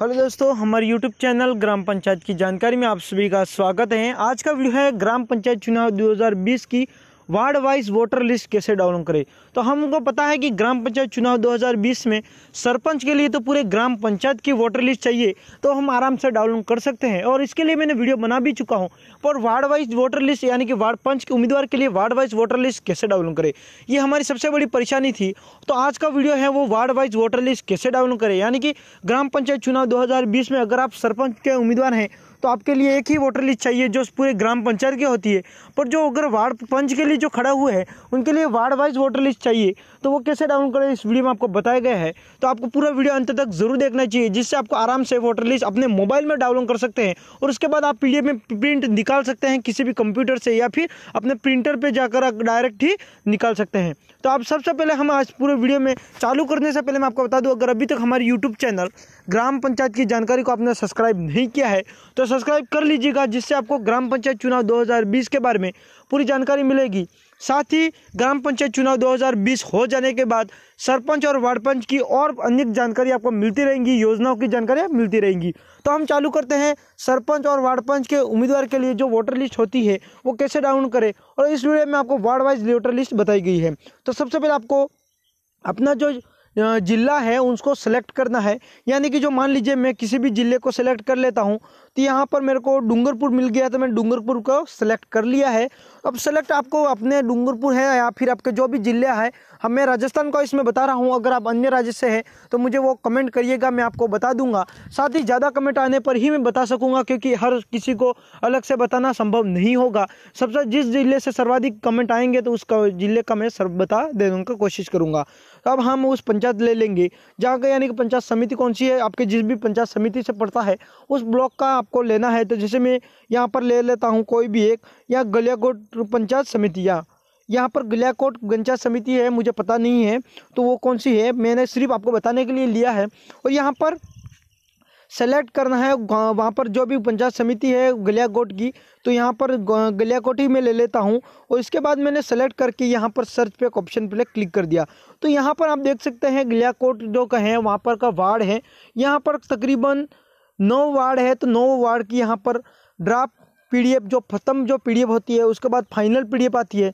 hello दोस्तों हमारे YouTube channel ग्राम पंचायत की जानकारी में आप सभी का स्वागत है आज का वीडियो है ग्राम पंचायत चुनाव 2020 की वार्ड वाइज वोटर लिस्ट कैसे डाउनलोड करें तो हमको पता है कि ग्राम पंचायत चुनाव 2020 में सरपंच के लिए तो पूरे ग्राम पंचायत की वोटर लिस्ट चाहिए तो हम आराम से डाउनलोड कर सकते हैं और इसके लिए मैंने वीडियो बना भी चुका हूँ पर वार्ड वाइज वोटर लिस्ट यानी कि वार्ड पंच के उम्मीदवार के लिए वार्ड वाइज वोटर लिस्ट कैसे डाउनलोड करें ये हमारी सबसे बड़ी परेशानी थी तो आज का वीडियो है वो वार्ड वाइज वोटर लिस्ट कैसे डाउनलोड करें यानी कि ग्राम पंचायत चुनाव दो में अगर आप सरपंच के उम्मीदवार हैं तो आपके लिए एक ही वोटर लिस्ट चाहिए जो पूरे ग्राम पंचायत की होती है पर जो अगर वार्ड पंच के लिए जो खड़ा हुए हैं उनके लिए वार्ड वाइज वोटर लिस्ट चाहिए तो वो कैसे डाउनलोड करें इस वीडियो में आपको बताया गया है तो आपको पूरा वीडियो अंत तक जरूर देखना चाहिए जिससे आपको आराम से वोटर लिस्ट अपने मोबाइल में डाउनलोड कर सकते हैं और उसके बाद आप पी में प्रिंट निकाल सकते हैं किसी भी कंप्यूटर से या फिर अपने प्रिंटर पर जाकर आप डायरेक्ट ही निकाल सकते हैं तो आप सबसे पहले हम आज पूरे वीडियो में चालू करने से पहले मैं आपको बता दूँ अगर अभी तक हमारे यूट्यूब चैनल ग्राम पंचायत की जानकारी को आपने सब्सक्राइब नहीं किया है तो सब्सक्राइब कर लीजिएगा जिससे आपको ग्राम पंचायत चुनाव 2020 के बारे में पूरी जानकारी मिलेगी साथ ही ग्राम पंचायत चुनाव 2020 हो जाने के बाद सरपंच और वार्ड पंच की और अन्य जानकारी आपको मिलती रहेंगी योजनाओं की जानकारी मिलती रहेंगी तो हम चालू करते हैं सरपंच और वार्ड पंच के उम्मीदवार के लिए जो वोटर लिस्ट होती है वो कैसे डाउनलोड करें और इस वीडियो में आपको वार्ड वाइज वोटर लिस्ट बताई गई है तो सबसे पहले आपको अपना जो जिला है उसको सेलेक्ट करना है यानी कि जो मान लीजिए मैं किसी भी ज़िले को सेलेक्ट कर लेता हूँ तो यहाँ पर मेरे को डूंगरपुर मिल गया तो मैंने डूंगरपुर को सिलेक्ट कर लिया है अब सेलेक्ट आपको अपने डूंगरपुर है या फिर आपके जो भी ज़िले है हम मैं राजस्थान का इसमें बता रहा हूँ अगर आप अन्य राज्य से हैं तो मुझे वो कमेंट करिएगा मैं आपको बता दूंगा साथ ही ज़्यादा कमेंट आने पर ही मैं बता सकूँगा क्योंकि हर किसी को अलग से बताना संभव नहीं होगा सबसे जिस ज़िले से सर्वाधिक कमेंट आएंगे तो उस ज़िले का मैं सर्व बता देने का कोशिश करूँगा तो अब हम उस पंचायत ले लेंगे जहाँ का यानी कि पंचायत समिति कौन सी है आपके जिस भी पंचायत समिति से पड़ता है उस ब्लॉक का आपको लेना है तो जैसे मैं यहाँ पर ले लेता हूँ कोई भी एक या गलियाकोट पंचायत समिति या यहाँ पर गलियाकोट पंचायत समिति है मुझे पता नहीं है तो वो कौन सी है मैंने सिर्फ आपको बताने के लिए लिया है और यहाँ पर सेलेक्ट करना है वहाँ पर जो भी पंचायत समिति है गलियाकोट की तो यहाँ पर गलियाकोट ही मैं ले लेता हूँ और इसके बाद मैंने सेलेक्ट करके यहाँ पर सर्च पे ऑप्शन पे क्लिक कर दिया तो यहाँ पर आप देख सकते हैं गलियाकोट जो कहें वहाँ पर का वार्ड है यहाँ पर तकरीबन नौ वार्ड है तो नौ वार्ड की यहाँ पर ड्राफ्ट पी डी एफ जो प्रथम जो पी डी एफ होती है उसके बाद फाइनल पी डी एफ आती है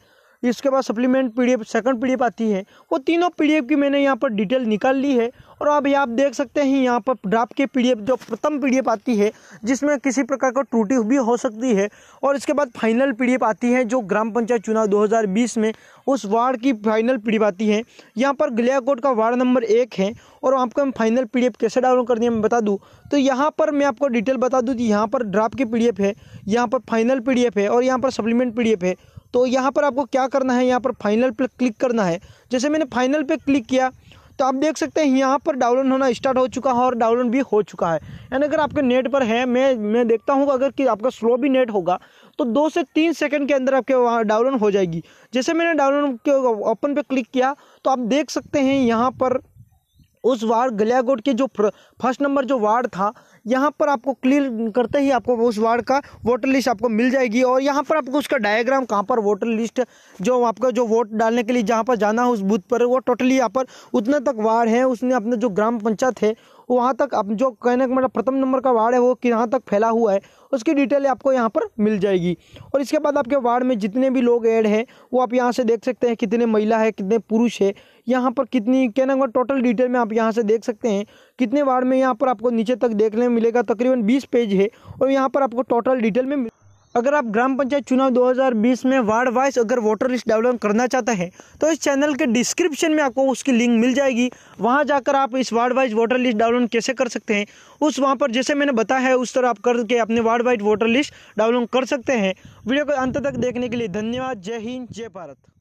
इसके बाद सप्लीमेंट पीडीएफ सेकंड पीडीएफ आती है वो तीनों पीडीएफ की मैंने यहाँ पर डिटेल निकाल ली है और अब आप देख सकते हैं यहाँ पर ड्राफ्ट के पीडीएफ जो प्रथम पीडीएफ आती है जिसमें किसी प्रकार का त्रुटि भी हो सकती है और इसके बाद फाइनल पीडीएफ आती है जो ग्राम पंचायत चुनाव 2020 में उस वार्ड की फाइनल पीडीएफ आती है यहाँ पर गलियाकोट का वार्ड नंबर एक है और आपको फाइनल पी कैसे डाउनलोड करनी है मैं बता दूँ तो यहाँ पर मैं आपको डिटेल बता दूँ कि यहाँ पर ड्राफ्ट की पी है यहाँ पर फाइनल पी है और यहाँ पर सप्लीमेंट पी है तो यहाँ पर आपको क्या करना है यहाँ पर फाइनल पर क्लिक करना है जैसे मैंने फाइनल पर क्लिक किया तो आप देख सकते हैं यहाँ पर डाउनलोड होना स्टार्ट हो चुका है और डाउनलोड भी हो चुका है यानी अगर आपके नेट पर है मैं मैं देखता हूँ अगर कि आपका स्लो भी नेट होगा तो दो से तीन सेकंड के अंदर आपके वहाँ डाउनलोड हो जाएगी जैसे मैंने डाउनलोड के ओपन पे क्लिक किया तो आप देख सकते हैं यहाँ पर उस वार्ड गलियागोट के जो फर्स्ट नंबर जो वार्ड था यहाँ पर आपको क्लियर करते ही आपको उस वार्ड का वोटर लिस्ट आपको मिल जाएगी और यहाँ पर आपको उसका डायग्राम कहाँ पर वोटर लिस्ट जो आपका जो वोट डालने के लिए जहाँ पर जाना है उस बूथ पर वो टोटली यहाँ पर उतना तक वार्ड है उसने अपने जो ग्राम पंचायत है वहाँ तक आप जो कहने का मतलब प्रथम नंबर का वार्ड है वो कहाँ तक फैला हुआ है उसकी डिटेल आपको यहाँ पर मिल जाएगी और इसके बाद आपके वार्ड में जितने भी लोग ऐड हैं वो आप यहाँ से देख सकते हैं कितने महिला है कितने पुरुष है यहाँ पर कितनी कहने का टोटल मतलब डिटेल में आप यहाँ से देख सकते हैं कितने वार्ड में यहाँ पर आपको नीचे तक देखने मिलेगा तकरीबन बीस पेज है और यहाँ पर आपको टोटल डिटेल में अगर आप ग्राम पंचायत चुनाव 2020 में वार्ड वाइज अगर वोटर लिस्ट डेवलप करना चाहते हैं तो इस चैनल के डिस्क्रिप्शन में आपको उसकी लिंक मिल जाएगी वहां जाकर आप इस ward wise voter list download कैसे कर सकते हैं उस वहां पर जैसे मैंने बताया है उस तरह आप करके अपने ward wise voter list download कर सकते हैं वीडियो को अंत तक देखने के लिए धन्यवाद जय हिंद जय भारत